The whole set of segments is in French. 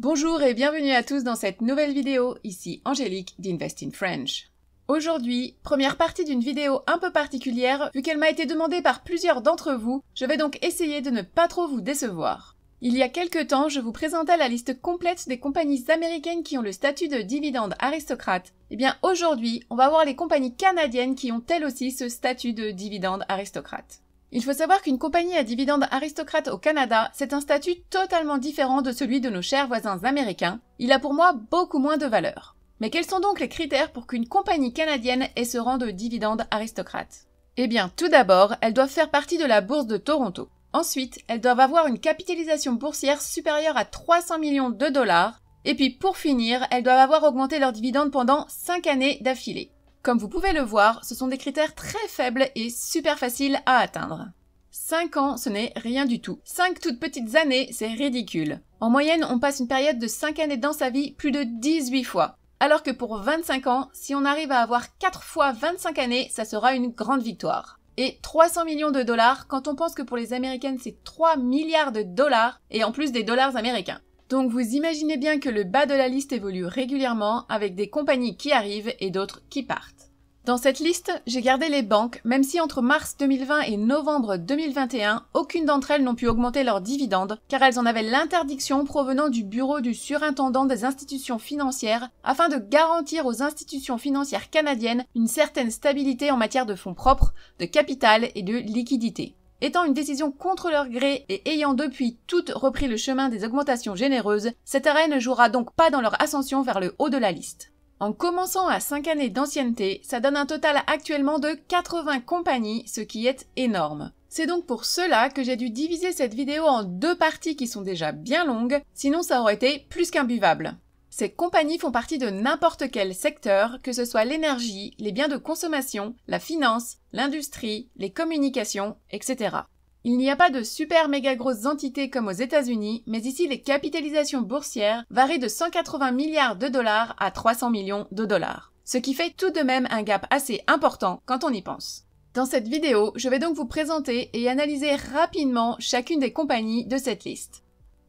Bonjour et bienvenue à tous dans cette nouvelle vidéo, ici Angélique d'Invest in French. Aujourd'hui, première partie d'une vidéo un peu particulière vu qu'elle m'a été demandée par plusieurs d'entre vous, je vais donc essayer de ne pas trop vous décevoir. Il y a quelques temps, je vous présentais la liste complète des compagnies américaines qui ont le statut de dividende aristocrate. Eh bien aujourd'hui, on va voir les compagnies canadiennes qui ont elles aussi ce statut de dividende aristocrate. Il faut savoir qu'une compagnie à dividendes aristocrates au Canada, c'est un statut totalement différent de celui de nos chers voisins américains. Il a pour moi beaucoup moins de valeur. Mais quels sont donc les critères pour qu'une compagnie canadienne ait ce rang de dividendes aristocrates Eh bien, tout d'abord, elles doivent faire partie de la bourse de Toronto. Ensuite, elles doivent avoir une capitalisation boursière supérieure à 300 millions de dollars. Et puis, pour finir, elles doivent avoir augmenté leurs dividendes pendant 5 années d'affilée. Comme vous pouvez le voir, ce sont des critères très faibles et super faciles à atteindre. 5 ans, ce n'est rien du tout. 5 toutes petites années, c'est ridicule. En moyenne, on passe une période de 5 années dans sa vie plus de 18 fois. Alors que pour 25 ans, si on arrive à avoir 4 fois 25 années, ça sera une grande victoire. Et 300 millions de dollars, quand on pense que pour les Américaines c'est 3 milliards de dollars, et en plus des dollars américains. Donc vous imaginez bien que le bas de la liste évolue régulièrement avec des compagnies qui arrivent et d'autres qui partent. Dans cette liste, j'ai gardé les banques, même si entre mars 2020 et novembre 2021, aucune d'entre elles n'ont pu augmenter leurs dividendes, car elles en avaient l'interdiction provenant du bureau du surintendant des institutions financières, afin de garantir aux institutions financières canadiennes une certaine stabilité en matière de fonds propres, de capital et de liquidité. Étant une décision contre leur gré et ayant depuis toutes repris le chemin des augmentations généreuses, cet arrêt ne jouera donc pas dans leur ascension vers le haut de la liste. En commençant à 5 années d'ancienneté, ça donne un total actuellement de 80 compagnies, ce qui est énorme. C'est donc pour cela que j'ai dû diviser cette vidéo en deux parties qui sont déjà bien longues, sinon ça aurait été plus qu'imbuvable. Ces compagnies font partie de n'importe quel secteur, que ce soit l'énergie, les biens de consommation, la finance, l'industrie, les communications, etc. Il n'y a pas de super méga grosses entités comme aux États-Unis, mais ici les capitalisations boursières varient de 180 milliards de dollars à 300 millions de dollars, ce qui fait tout de même un gap assez important quand on y pense. Dans cette vidéo, je vais donc vous présenter et analyser rapidement chacune des compagnies de cette liste.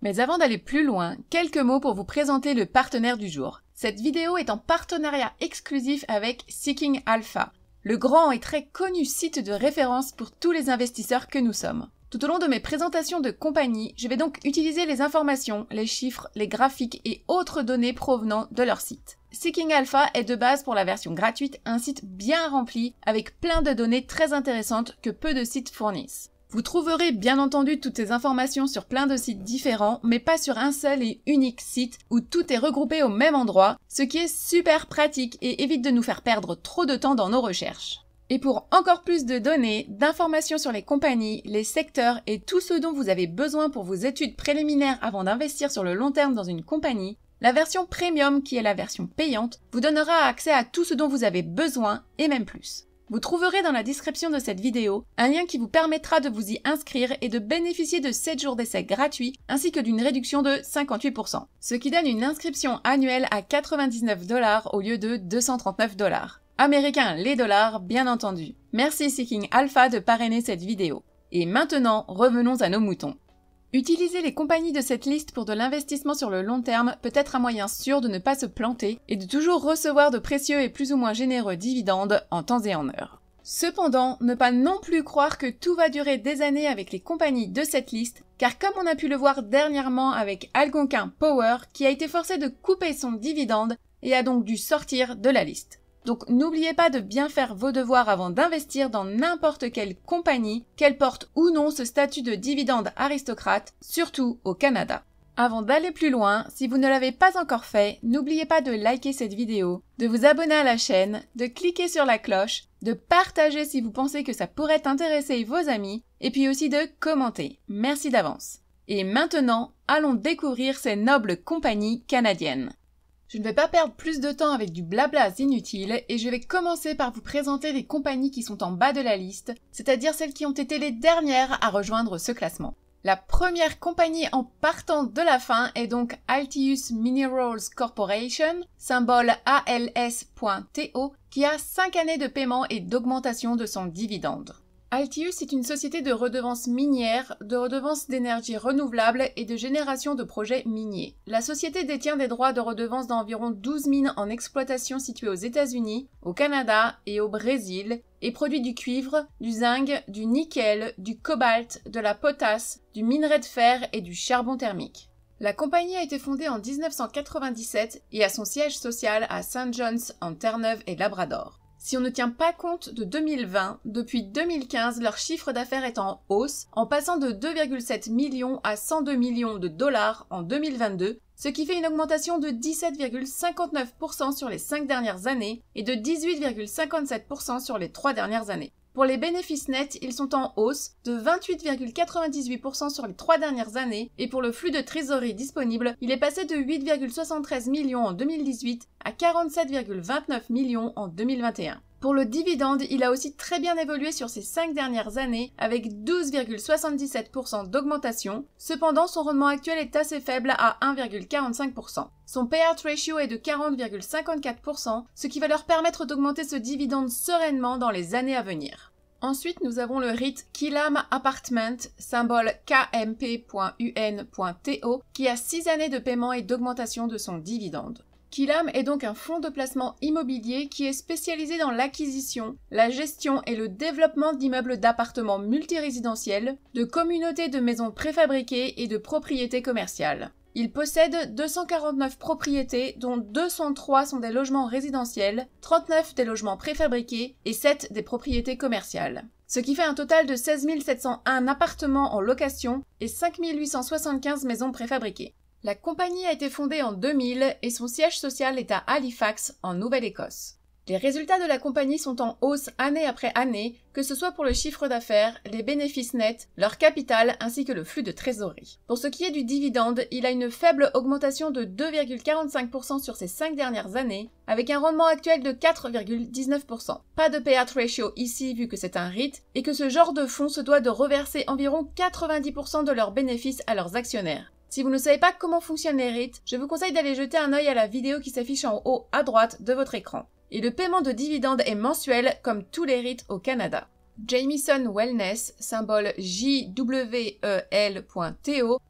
Mais avant d'aller plus loin, quelques mots pour vous présenter le partenaire du jour. Cette vidéo est en partenariat exclusif avec Seeking Alpha, le grand et très connu site de référence pour tous les investisseurs que nous sommes. Tout au long de mes présentations de compagnie, je vais donc utiliser les informations, les chiffres, les graphiques et autres données provenant de leur site. Seeking Alpha est de base pour la version gratuite un site bien rempli avec plein de données très intéressantes que peu de sites fournissent. Vous trouverez bien entendu toutes ces informations sur plein de sites différents, mais pas sur un seul et unique site où tout est regroupé au même endroit, ce qui est super pratique et évite de nous faire perdre trop de temps dans nos recherches. Et pour encore plus de données, d'informations sur les compagnies, les secteurs et tout ce dont vous avez besoin pour vos études préliminaires avant d'investir sur le long terme dans une compagnie, la version premium, qui est la version payante, vous donnera accès à tout ce dont vous avez besoin et même plus. Vous trouverez dans la description de cette vidéo un lien qui vous permettra de vous y inscrire et de bénéficier de 7 jours d'essai gratuits ainsi que d'une réduction de 58%, ce qui donne une inscription annuelle à 99 dollars au lieu de 239 dollars. Américains, les dollars, bien entendu. Merci Seeking Alpha de parrainer cette vidéo. Et maintenant, revenons à nos moutons. Utiliser les compagnies de cette liste pour de l'investissement sur le long terme peut être un moyen sûr de ne pas se planter et de toujours recevoir de précieux et plus ou moins généreux dividendes en temps et en heure. Cependant, ne pas non plus croire que tout va durer des années avec les compagnies de cette liste, car comme on a pu le voir dernièrement avec Algonquin Power, qui a été forcé de couper son dividende et a donc dû sortir de la liste. Donc n'oubliez pas de bien faire vos devoirs avant d'investir dans n'importe quelle compagnie, qu'elle porte ou non ce statut de dividende aristocrate, surtout au Canada. Avant d'aller plus loin, si vous ne l'avez pas encore fait, n'oubliez pas de liker cette vidéo, de vous abonner à la chaîne, de cliquer sur la cloche, de partager si vous pensez que ça pourrait intéresser vos amis, et puis aussi de commenter. Merci d'avance. Et maintenant, allons découvrir ces nobles compagnies canadiennes. Je ne vais pas perdre plus de temps avec du blabla inutile et je vais commencer par vous présenter les compagnies qui sont en bas de la liste, c'est-à-dire celles qui ont été les dernières à rejoindre ce classement. La première compagnie en partant de la fin est donc Altius Minerals Corporation, symbole ALS.TO, qui a 5 années de paiement et d'augmentation de son dividende. Altius est une société de redevances minières, de redevances d'énergie renouvelable et de génération de projets miniers. La société détient des droits de redevances d'environ 12 mines en exploitation situées aux États-Unis, au Canada et au Brésil, et produit du cuivre, du zinc, du nickel, du cobalt, de la potasse, du minerai de fer et du charbon thermique. La compagnie a été fondée en 1997 et a son siège social à St. John's en Terre-Neuve et Labrador. Si on ne tient pas compte de 2020, depuis 2015, leur chiffre d'affaires est en hausse, en passant de 2,7 millions à 102 millions de dollars en 2022, ce qui fait une augmentation de 17,59% sur les 5 dernières années et de 18,57% sur les 3 dernières années. Pour les bénéfices nets, ils sont en hausse de 28,98% sur les trois dernières années et pour le flux de trésorerie disponible, il est passé de 8,73 millions en 2018 à 47,29 millions en 2021. Pour le dividende, il a aussi très bien évolué sur ces 5 dernières années avec 12,77% d'augmentation. Cependant, son rendement actuel est assez faible à 1,45%. Son payout ratio est de 40,54%, ce qui va leur permettre d'augmenter ce dividende sereinement dans les années à venir. Ensuite, nous avons le rite Kilam Apartment, symbole kmp.un.to, qui a 6 années de paiement et d'augmentation de son dividende. Kilam est donc un fonds de placement immobilier qui est spécialisé dans l'acquisition, la gestion et le développement d'immeubles d'appartements multirésidentiels, de communautés de maisons préfabriquées et de propriétés commerciales. Il possède 249 propriétés dont 203 sont des logements résidentiels, 39 des logements préfabriqués et 7 des propriétés commerciales. Ce qui fait un total de 16 701 appartements en location et 5 875 maisons préfabriquées. La compagnie a été fondée en 2000 et son siège social est à Halifax, en Nouvelle-Écosse. Les résultats de la compagnie sont en hausse année après année, que ce soit pour le chiffre d'affaires, les bénéfices nets, leur capital ainsi que le flux de trésorerie. Pour ce qui est du dividende, il a une faible augmentation de 2,45% sur ces 5 dernières années, avec un rendement actuel de 4,19%. Pas de payout ratio ici vu que c'est un rite et que ce genre de fonds se doit de reverser environ 90% de leurs bénéfices à leurs actionnaires. Si vous ne savez pas comment fonctionnent les REIT, je vous conseille d'aller jeter un œil à la vidéo qui s'affiche en haut à droite de votre écran. Et le paiement de dividendes est mensuel comme tous les rites au Canada. Jamieson Wellness, symbole JWEL.TO,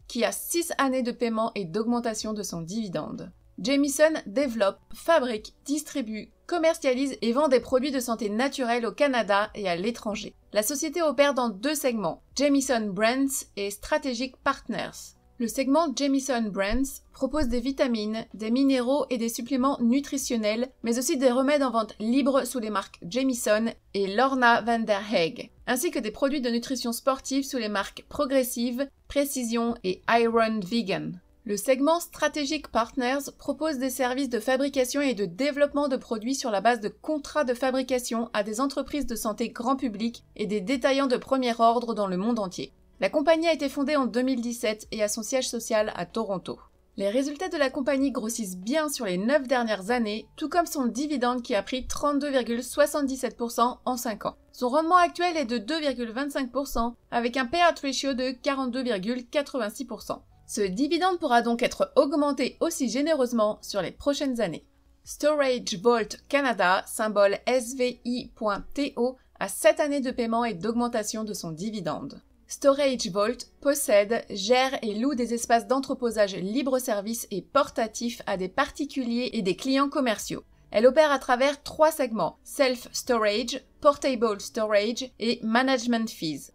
qui a 6 années de paiement et d'augmentation de son dividende. Jamieson développe, fabrique, distribue, commercialise et vend des produits de santé naturels au Canada et à l'étranger. La société opère dans deux segments, Jamieson Brands et Strategic Partners. Le segment Jamison Brands propose des vitamines, des minéraux et des suppléments nutritionnels, mais aussi des remèdes en vente libre sous les marques Jamison et Lorna van der Heeg, ainsi que des produits de nutrition sportive sous les marques Progressive, Précision et Iron Vegan. Le segment Strategic Partners propose des services de fabrication et de développement de produits sur la base de contrats de fabrication à des entreprises de santé grand public et des détaillants de premier ordre dans le monde entier. La compagnie a été fondée en 2017 et a son siège social à Toronto. Les résultats de la compagnie grossissent bien sur les 9 dernières années, tout comme son dividende qui a pris 32,77% en 5 ans. Son rendement actuel est de 2,25% avec un payout ratio de 42,86%. Ce dividende pourra donc être augmenté aussi généreusement sur les prochaines années. Storage Bolt Canada, symbole SVI.TO, a 7 années de paiement et d'augmentation de son dividende. Storage Vault possède, gère et loue des espaces d'entreposage libre-service et portatifs à des particuliers et des clients commerciaux. Elle opère à travers trois segments Self Storage, Portable Storage et Management Fees.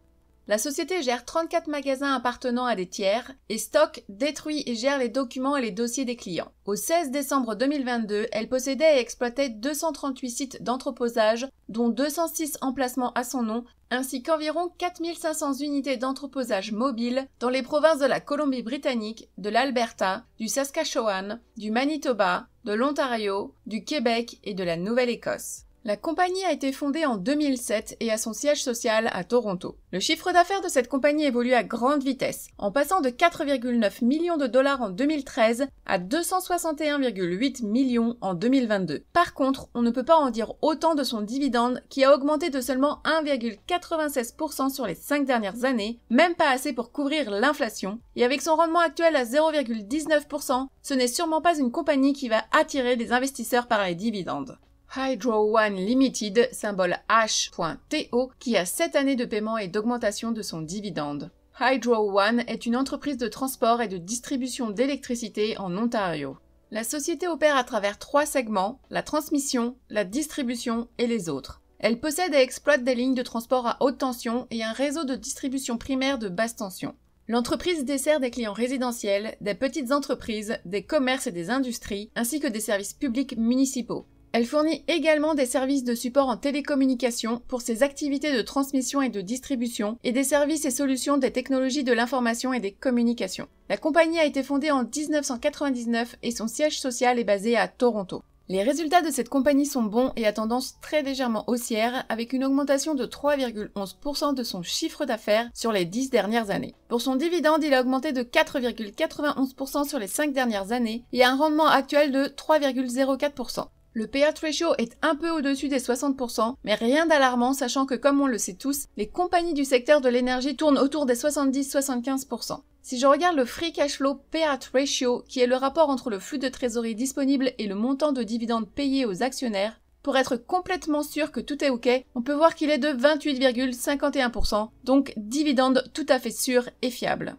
La société gère 34 magasins appartenant à des tiers et stocke, détruit et gère les documents et les dossiers des clients. Au 16 décembre 2022, elle possédait et exploitait 238 sites d'entreposage, dont 206 emplacements à son nom, ainsi qu'environ 4500 unités d'entreposage mobiles dans les provinces de la Colombie-Britannique, de l'Alberta, du Saskatchewan, du Manitoba, de l'Ontario, du Québec et de la Nouvelle-Écosse. La compagnie a été fondée en 2007 et a son siège social à Toronto. Le chiffre d'affaires de cette compagnie évolue à grande vitesse, en passant de 4,9 millions de dollars en 2013 à 261,8 millions en 2022. Par contre, on ne peut pas en dire autant de son dividende qui a augmenté de seulement 1,96% sur les 5 dernières années, même pas assez pour couvrir l'inflation, et avec son rendement actuel à 0,19%, ce n'est sûrement pas une compagnie qui va attirer des investisseurs par les dividendes. Hydro One Limited, symbole H.TO, qui a 7 années de paiement et d'augmentation de son dividende. Hydro One est une entreprise de transport et de distribution d'électricité en Ontario. La société opère à travers trois segments, la transmission, la distribution et les autres. Elle possède et exploite des lignes de transport à haute tension et un réseau de distribution primaire de basse tension. L'entreprise dessert des clients résidentiels, des petites entreprises, des commerces et des industries, ainsi que des services publics municipaux. Elle fournit également des services de support en télécommunication pour ses activités de transmission et de distribution et des services et solutions des technologies de l'information et des communications. La compagnie a été fondée en 1999 et son siège social est basé à Toronto. Les résultats de cette compagnie sont bons et à tendance très légèrement haussière, avec une augmentation de 3,11% de son chiffre d'affaires sur les 10 dernières années. Pour son dividende, il a augmenté de 4,91% sur les 5 dernières années et a un rendement actuel de 3,04%. Le payout ratio est un peu au-dessus des 60%, mais rien d'alarmant sachant que comme on le sait tous, les compagnies du secteur de l'énergie tournent autour des 70-75%. Si je regarde le free cash flow payout ratio, qui est le rapport entre le flux de trésorerie disponible et le montant de dividendes payés aux actionnaires, pour être complètement sûr que tout est OK, on peut voir qu'il est de 28,51%, donc dividende tout à fait sûr et fiable.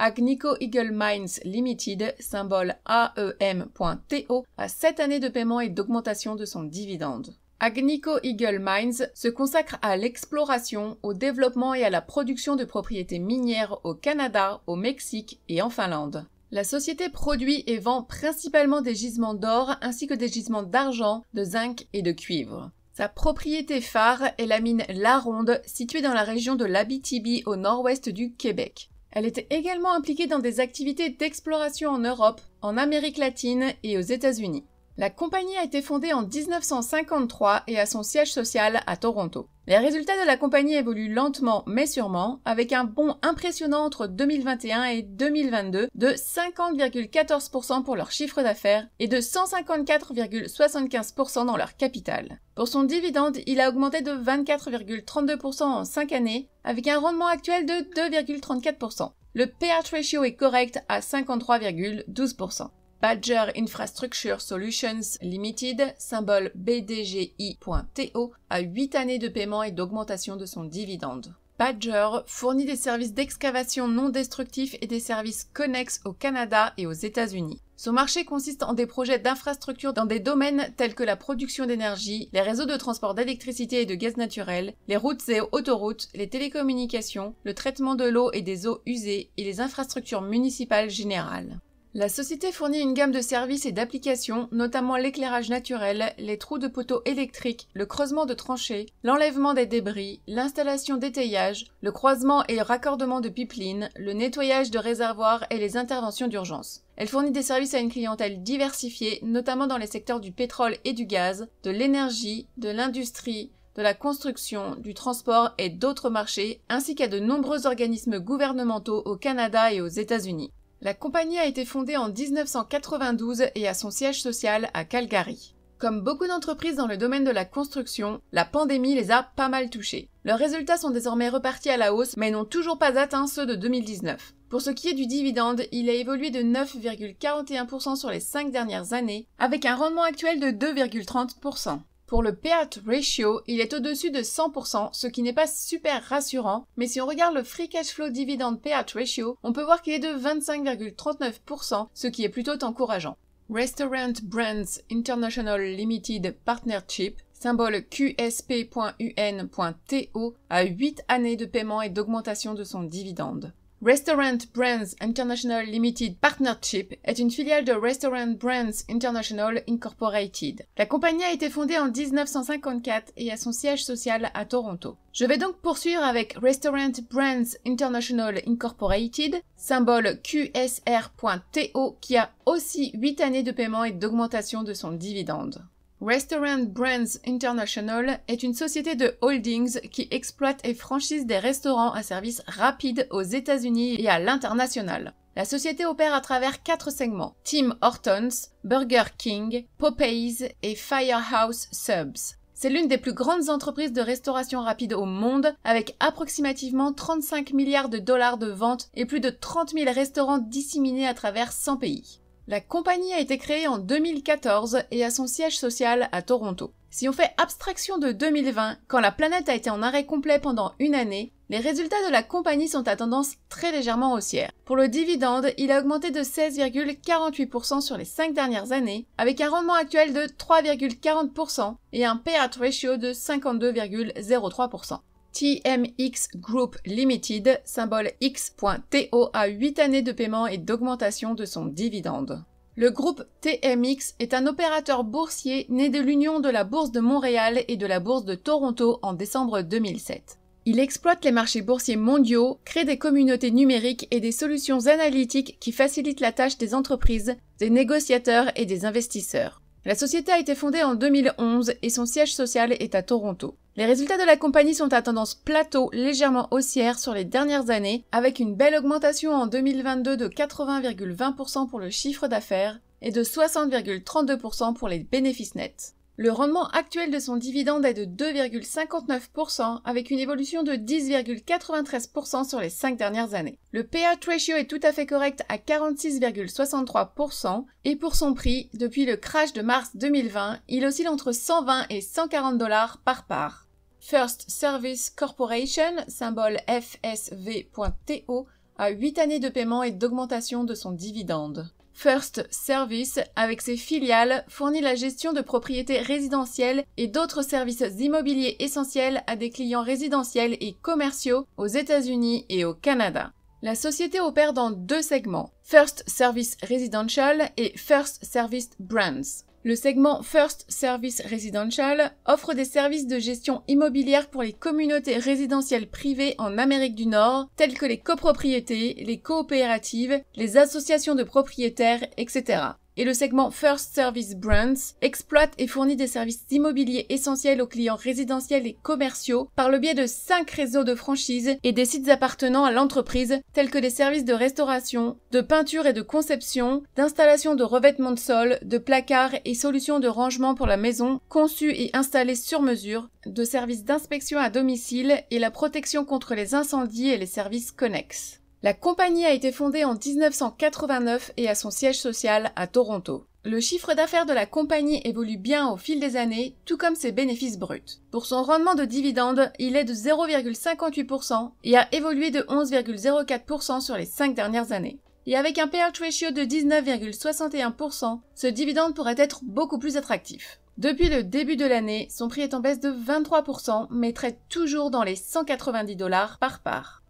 Agnico Eagle Mines Limited, symbole AEM.TO, a sept années de paiement et d'augmentation de son dividende. Agnico Eagle Mines se consacre à l'exploration, au développement et à la production de propriétés minières au Canada, au Mexique et en Finlande. La société produit et vend principalement des gisements d'or ainsi que des gisements d'argent, de zinc et de cuivre. Sa propriété phare est la mine La Ronde, située dans la région de l'Abitibi au nord-ouest du Québec. Elle était également impliquée dans des activités d'exploration en Europe, en Amérique latine et aux États-Unis. La compagnie a été fondée en 1953 et a son siège social à Toronto. Les résultats de la compagnie évoluent lentement mais sûrement, avec un bond impressionnant entre 2021 et 2022 de 50,14% pour leur chiffre d'affaires et de 154,75% dans leur capital. Pour son dividende, il a augmenté de 24,32% en 5 années, avec un rendement actuel de 2,34%. Le pH ratio est correct à 53,12%. Badger Infrastructure Solutions Limited, symbole BDGI.TO, a 8 années de paiement et d'augmentation de son dividende. Badger fournit des services d'excavation non destructifs et des services connexes au Canada et aux États-Unis. Son marché consiste en des projets d'infrastructures dans des domaines tels que la production d'énergie, les réseaux de transport d'électricité et de gaz naturel, les routes et autoroutes, les télécommunications, le traitement de l'eau et des eaux usées et les infrastructures municipales générales. La société fournit une gamme de services et d'applications, notamment l'éclairage naturel, les trous de poteaux électriques, le creusement de tranchées, l'enlèvement des débris, l'installation d'étayage, le croisement et raccordement de pipelines, le nettoyage de réservoirs et les interventions d'urgence. Elle fournit des services à une clientèle diversifiée, notamment dans les secteurs du pétrole et du gaz, de l'énergie, de l'industrie, de la construction, du transport et d'autres marchés, ainsi qu'à de nombreux organismes gouvernementaux au Canada et aux États-Unis. La compagnie a été fondée en 1992 et a son siège social à Calgary. Comme beaucoup d'entreprises dans le domaine de la construction, la pandémie les a pas mal touchés. Leurs résultats sont désormais repartis à la hausse, mais n'ont toujours pas atteint ceux de 2019. Pour ce qui est du dividende, il a évolué de 9,41% sur les 5 dernières années, avec un rendement actuel de 2,30%. Pour le payout ratio, il est au-dessus de 100%, ce qui n'est pas super rassurant, mais si on regarde le free cash flow dividend payout ratio, on peut voir qu'il est de 25,39%, ce qui est plutôt encourageant. Restaurant Brands International Limited Partnership symbole QSP.UN.TO, a 8 années de paiement et d'augmentation de son dividende. Restaurant Brands International Limited Partnership est une filiale de Restaurant Brands International Incorporated. La compagnie a été fondée en 1954 et a son siège social à Toronto. Je vais donc poursuivre avec Restaurant Brands International Incorporated, symbole QSR.TO qui a aussi 8 années de paiement et d'augmentation de son dividende. Restaurant Brands International est une société de holdings qui exploite et franchise des restaurants à service rapide aux États-Unis et à l'international. La société opère à travers quatre segments Tim Hortons, Burger King, Popeyes et Firehouse Subs. C'est l'une des plus grandes entreprises de restauration rapide au monde, avec approximativement 35 milliards de dollars de ventes et plus de 30 000 restaurants disséminés à travers 100 pays. La compagnie a été créée en 2014 et a son siège social à Toronto. Si on fait abstraction de 2020, quand la planète a été en arrêt complet pendant une année, les résultats de la compagnie sont à tendance très légèrement haussière. Pour le dividende, il a augmenté de 16,48% sur les 5 dernières années, avec un rendement actuel de 3,40% et un payout ratio de 52,03%. TMX Group Limited, symbole X.TO, a 8 années de paiement et d'augmentation de son dividende. Le groupe TMX est un opérateur boursier né de l'union de la Bourse de Montréal et de la Bourse de Toronto en décembre 2007. Il exploite les marchés boursiers mondiaux, crée des communautés numériques et des solutions analytiques qui facilitent la tâche des entreprises, des négociateurs et des investisseurs. La société a été fondée en 2011 et son siège social est à Toronto. Les résultats de la compagnie sont à tendance plateau légèrement haussière sur les dernières années, avec une belle augmentation en 2022 de 80,20% pour le chiffre d'affaires et de 60,32% pour les bénéfices nets. Le rendement actuel de son dividende est de 2,59% avec une évolution de 10,93% sur les 5 dernières années. Le payout ratio est tout à fait correct à 46,63% et pour son prix, depuis le crash de mars 2020, il oscille entre 120 et 140 dollars par part. First Service Corporation, symbole FSV.TO, a 8 années de paiement et d'augmentation de son dividende. First Service, avec ses filiales, fournit la gestion de propriétés résidentielles et d'autres services immobiliers essentiels à des clients résidentiels et commerciaux aux États-Unis et au Canada. La société opère dans deux segments, First Service Residential et First Service Brands. Le segment First Service Residential offre des services de gestion immobilière pour les communautés résidentielles privées en Amérique du Nord, telles que les copropriétés, les coopératives, les associations de propriétaires, etc et le segment First Service Brands exploite et fournit des services immobiliers essentiels aux clients résidentiels et commerciaux par le biais de cinq réseaux de franchises et des sites appartenant à l'entreprise tels que des services de restauration, de peinture et de conception, d'installation de revêtements de sol, de placards et solutions de rangement pour la maison conçues et installées sur mesure, de services d'inspection à domicile et la protection contre les incendies et les services connexes. La compagnie a été fondée en 1989 et a son siège social à Toronto. Le chiffre d'affaires de la compagnie évolue bien au fil des années, tout comme ses bénéfices bruts. Pour son rendement de dividende, il est de 0,58% et a évolué de 11,04% sur les 5 dernières années. Et avec un payout ratio de 19,61%, ce dividende pourrait être beaucoup plus attractif. Depuis le début de l'année, son prix est en baisse de 23%, mais traite toujours dans les 190 dollars par part.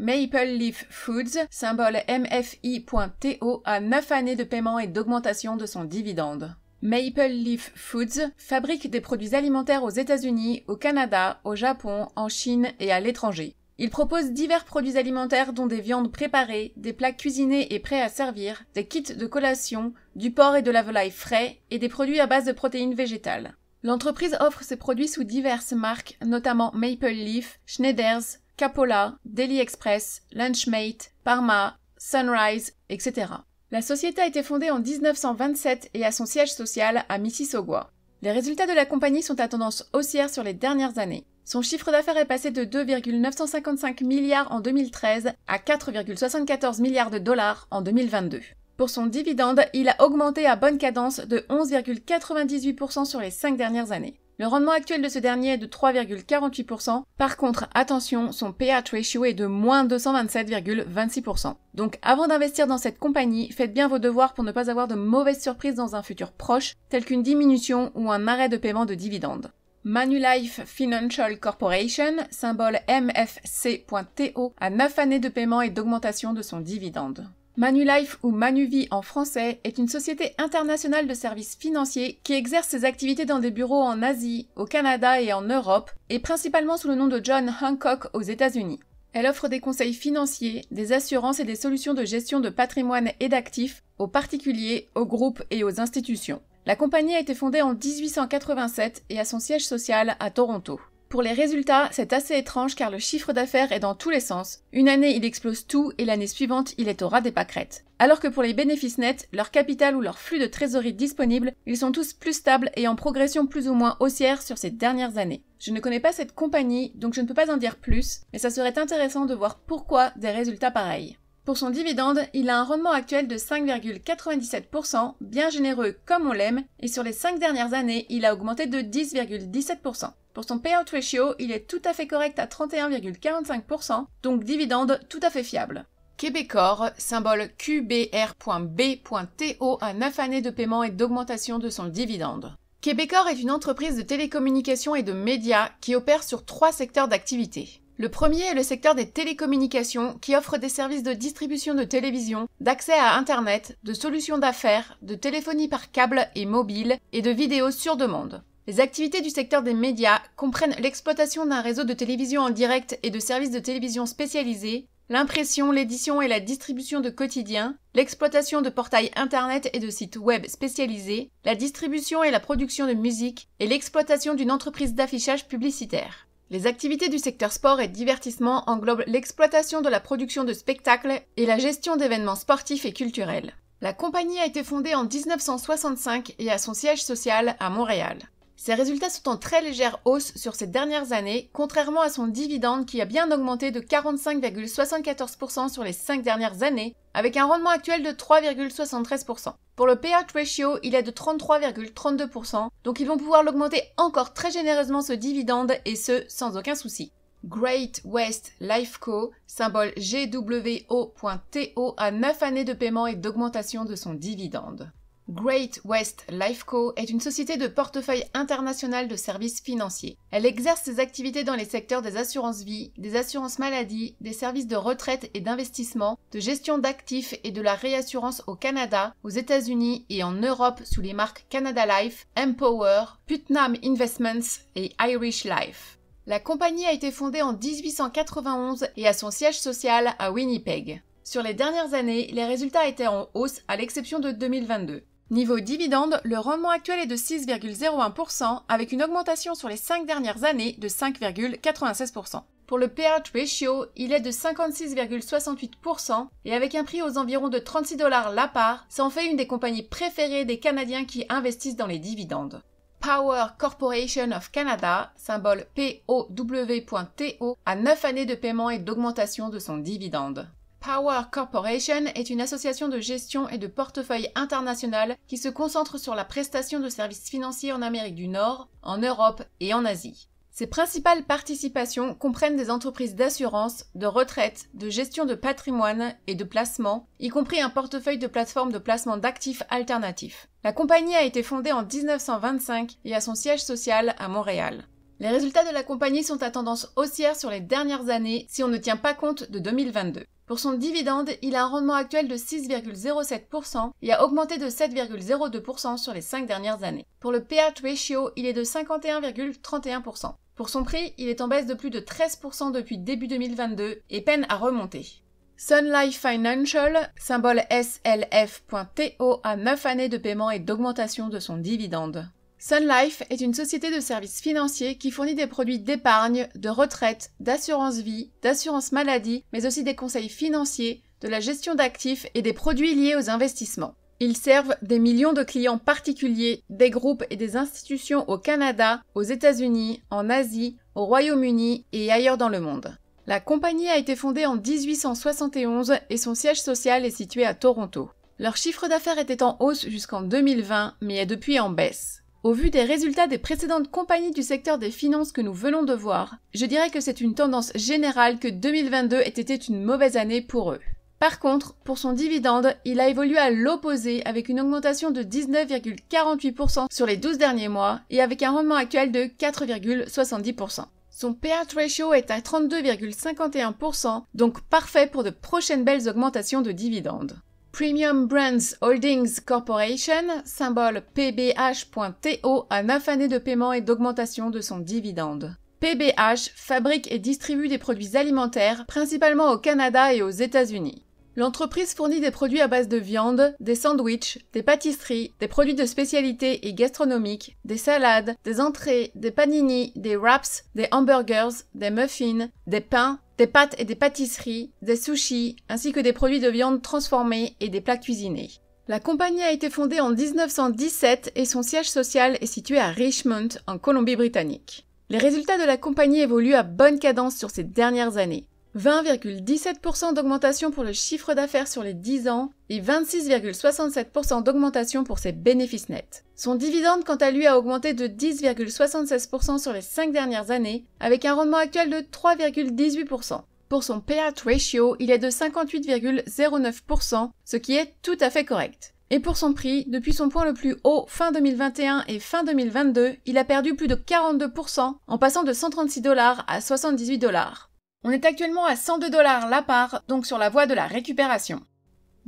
Maple Leaf Foods, symbole MFI.TO, a 9 années de paiement et d'augmentation de son dividende. Maple Leaf Foods fabrique des produits alimentaires aux États-Unis, au Canada, au Japon, en Chine et à l'étranger. Il propose divers produits alimentaires dont des viandes préparées, des plats cuisinés et prêts à servir, des kits de collation, du porc et de la volaille frais et des produits à base de protéines végétales. L'entreprise offre ses produits sous diverses marques, notamment Maple Leaf, Schneiders, Capola, Daily Express, Lunchmate, Parma, Sunrise, etc. La société a été fondée en 1927 et a son siège social à Mississauga. Les résultats de la compagnie sont à tendance haussière sur les dernières années. Son chiffre d'affaires est passé de 2,955 milliards en 2013 à 4,74 milliards de dollars en 2022. Pour son dividende, il a augmenté à bonne cadence de 11,98% sur les 5 dernières années. Le rendement actuel de ce dernier est de 3,48%. Par contre, attention, son pH ratio est de moins 227,26%. Donc avant d'investir dans cette compagnie, faites bien vos devoirs pour ne pas avoir de mauvaises surprises dans un futur proche, telles qu'une diminution ou un arrêt de paiement de dividendes. Manulife Financial Corporation, symbole MFC.TO, a 9 années de paiement et d'augmentation de son dividende. Manulife ou Manuvie en français est une société internationale de services financiers qui exerce ses activités dans des bureaux en Asie, au Canada et en Europe, et principalement sous le nom de John Hancock aux États-Unis. Elle offre des conseils financiers, des assurances et des solutions de gestion de patrimoine et d'actifs aux particuliers, aux groupes et aux institutions. La compagnie a été fondée en 1887 et a son siège social à Toronto. Pour les résultats, c'est assez étrange car le chiffre d'affaires est dans tous les sens. Une année, il explose tout et l'année suivante, il est au ras des pâquerettes. Alors que pour les bénéfices nets, leur capital ou leur flux de trésorerie disponible, ils sont tous plus stables et en progression plus ou moins haussière sur ces dernières années. Je ne connais pas cette compagnie, donc je ne peux pas en dire plus, mais ça serait intéressant de voir pourquoi des résultats pareils. Pour son dividende, il a un rendement actuel de 5,97%, bien généreux comme on l'aime, et sur les 5 dernières années, il a augmenté de 10,17%. Pour son payout ratio, il est tout à fait correct à 31,45%, donc dividende tout à fait fiable. Québecor, symbole QBR.B.TO a 9 années de paiement et d'augmentation de son dividende. Québecor est une entreprise de télécommunications et de médias qui opère sur trois secteurs d'activité. Le premier est le secteur des télécommunications qui offre des services de distribution de télévision, d'accès à Internet, de solutions d'affaires, de téléphonie par câble et mobile et de vidéos sur demande. Les activités du secteur des médias comprennent l'exploitation d'un réseau de télévision en direct et de services de télévision spécialisés, l'impression, l'édition et la distribution de quotidiens, l'exploitation de portails Internet et de sites web spécialisés, la distribution et la production de musique, et l'exploitation d'une entreprise d'affichage publicitaire. Les activités du secteur sport et divertissement englobent l'exploitation de la production de spectacles et la gestion d'événements sportifs et culturels. La compagnie a été fondée en 1965 et a son siège social à Montréal. Ses résultats sont en très légère hausse sur ces dernières années, contrairement à son dividende qui a bien augmenté de 45,74% sur les 5 dernières années, avec un rendement actuel de 3,73%. Pour le payout ratio, il est de 33,32%, donc ils vont pouvoir l'augmenter encore très généreusement ce dividende et ce sans aucun souci. Great West Life Co, symbole GWO.TO, a 9 années de paiement et d'augmentation de son dividende. Great West Life Co. est une société de portefeuille internationale de services financiers. Elle exerce ses activités dans les secteurs des assurances vie, des assurances maladie, des services de retraite et d'investissement, de gestion d'actifs et de la réassurance au Canada, aux États-Unis et en Europe sous les marques Canada Life, Empower, Putnam Investments et Irish Life. La compagnie a été fondée en 1891 et a son siège social à Winnipeg. Sur les dernières années, les résultats étaient en hausse à l'exception de 2022. Niveau dividende, le rendement actuel est de 6,01% avec une augmentation sur les 5 dernières années de 5,96%. Pour le payout ratio, il est de 56,68% et avec un prix aux environs de 36 dollars la part, ça en fait une des compagnies préférées des Canadiens qui investissent dans les dividendes. Power Corporation of Canada, symbole POW.TO, a 9 années de paiement et d'augmentation de son dividende. Power Corporation est une association de gestion et de portefeuille internationale qui se concentre sur la prestation de services financiers en Amérique du Nord, en Europe et en Asie. Ses principales participations comprennent des entreprises d'assurance, de retraite, de gestion de patrimoine et de placement, y compris un portefeuille de plateforme de placement d'actifs alternatifs. La compagnie a été fondée en 1925 et a son siège social à Montréal. Les résultats de la compagnie sont à tendance haussière sur les dernières années si on ne tient pas compte de 2022. Pour son dividende, il a un rendement actuel de 6,07% et a augmenté de 7,02% sur les 5 dernières années. Pour le payout ratio, il est de 51,31%. Pour son prix, il est en baisse de plus de 13% depuis début 2022 et peine à remonter. Sun Life Financial, symbole SLF.TO, a 9 années de paiement et d'augmentation de son dividende. Sun Life est une société de services financiers qui fournit des produits d'épargne, de retraite, d'assurance vie, d'assurance maladie, mais aussi des conseils financiers, de la gestion d'actifs et des produits liés aux investissements. Ils servent des millions de clients particuliers, des groupes et des institutions au Canada, aux États-Unis, en Asie, au Royaume-Uni et ailleurs dans le monde. La compagnie a été fondée en 1871 et son siège social est situé à Toronto. Leur chiffre d'affaires était en hausse jusqu'en 2020, mais est depuis en baisse. Au vu des résultats des précédentes compagnies du secteur des finances que nous venons de voir, je dirais que c'est une tendance générale que 2022 ait été une mauvaise année pour eux. Par contre, pour son dividende, il a évolué à l'opposé avec une augmentation de 19,48% sur les 12 derniers mois et avec un rendement actuel de 4,70%. Son payout ratio est à 32,51%, donc parfait pour de prochaines belles augmentations de dividendes. Premium Brands Holdings Corporation, symbole PBH.TO, a 9 années de paiement et d'augmentation de son dividende. PBH fabrique et distribue des produits alimentaires, principalement au Canada et aux États-Unis. L'entreprise fournit des produits à base de viande, des sandwichs, des pâtisseries, des produits de spécialité et gastronomiques, des salades, des entrées, des panini, des wraps, des hamburgers, des muffins, des pains, des pâtes et des pâtisseries, des sushis, ainsi que des produits de viande transformés et des plats cuisinés. La compagnie a été fondée en 1917 et son siège social est situé à Richmond, en Colombie-Britannique. Les résultats de la compagnie évoluent à bonne cadence sur ces dernières années. 20,17% d'augmentation pour le chiffre d'affaires sur les 10 ans et 26,67% d'augmentation pour ses bénéfices nets. Son dividende, quant à lui, a augmenté de 10,76% sur les 5 dernières années, avec un rendement actuel de 3,18%. Pour son payout ratio, il est de 58,09%, ce qui est tout à fait correct. Et pour son prix, depuis son point le plus haut fin 2021 et fin 2022, il a perdu plus de 42% en passant de 136 dollars à 78 dollars. On est actuellement à 102 dollars la part, donc sur la voie de la récupération.